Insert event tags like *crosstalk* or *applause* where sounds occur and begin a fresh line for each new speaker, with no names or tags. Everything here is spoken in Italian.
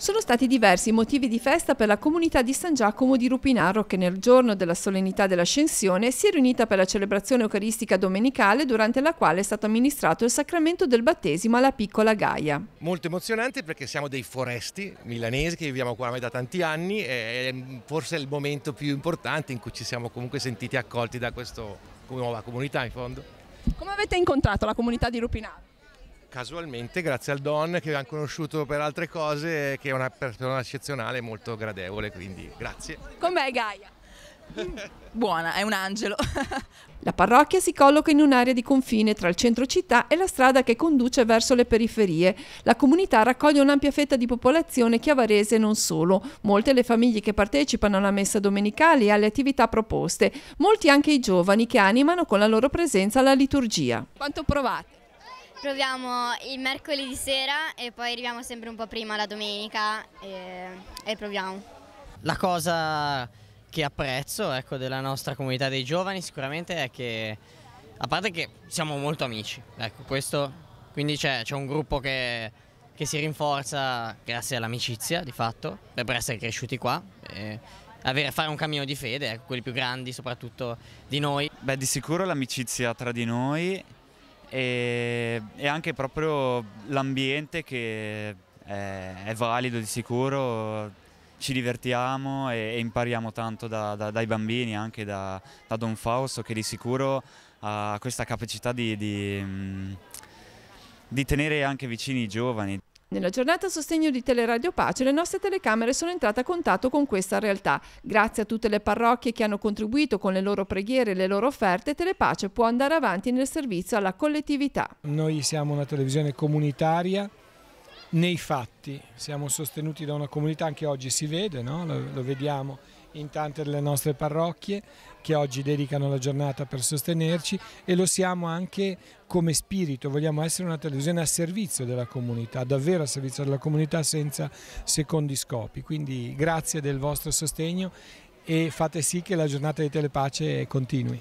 Sono stati diversi i motivi di festa per la comunità di San Giacomo di Rupinaro che nel giorno della solennità dell'Ascensione si è riunita per la celebrazione eucaristica domenicale durante la quale è stato amministrato il sacramento del battesimo alla piccola Gaia.
Molto emozionante perché siamo dei foresti milanesi che viviamo qua da tanti anni e forse è il momento più importante in cui ci siamo comunque sentiti accolti da questa nuova comunità in fondo.
Come avete incontrato la comunità di Rupinaro?
casualmente grazie al Don che abbiamo conosciuto per altre cose che è una persona eccezionale e molto gradevole quindi grazie
com'è Gaia? *laughs* buona, è un angelo
*laughs* la parrocchia
si colloca in un'area di confine tra il centro città e la strada che conduce verso le periferie. La comunità raccoglie un'ampia fetta di popolazione chiavarese e non solo. Molte le famiglie che partecipano alla messa domenicale e alle attività proposte, molti anche i giovani che animano con la loro presenza la liturgia. Quanto provate? Proviamo il mercoledì sera e poi arriviamo sempre un po' prima la domenica e, e proviamo.
La cosa che apprezzo ecco, della nostra comunità dei giovani sicuramente è che, a parte che siamo molto amici, ecco, questo, quindi c'è un gruppo che che si rinforza grazie all'amicizia di fatto, per essere cresciuti qua, e avere, fare
un cammino di fede, ecco, quelli più grandi soprattutto di noi. Beh di sicuro l'amicizia tra di noi e, e anche proprio l'ambiente che è, eh, è, valido di sicuro, ci divertiamo e, e impariamo tanto da, da, dai bambini, anche da, da, Don Fausto che di sicuro ha questa capacità di, di, mm, di tenere anche vicini i giovani.
Nella giornata a sostegno di Teleradio Pace le nostre telecamere sono entrate a contatto con questa realtà. Grazie a tutte le parrocchie che hanno contribuito con le loro preghiere e le loro offerte, Telepace può andare avanti nel servizio alla collettività.
Noi siamo una televisione comunitaria nei fatti. Siamo sostenuti da una comunità, anche oggi si vede, no? lo, lo, vediamo in tante delle nostre parrocchie che oggi dedicano la giornata per sostenerci e lo siamo anche come spirito, vogliamo essere una televisione a servizio della comunità, davvero a servizio della comunità senza secondi scopi. Quindi grazie del vostro sostegno e fate sì che la giornata di Telepace continui.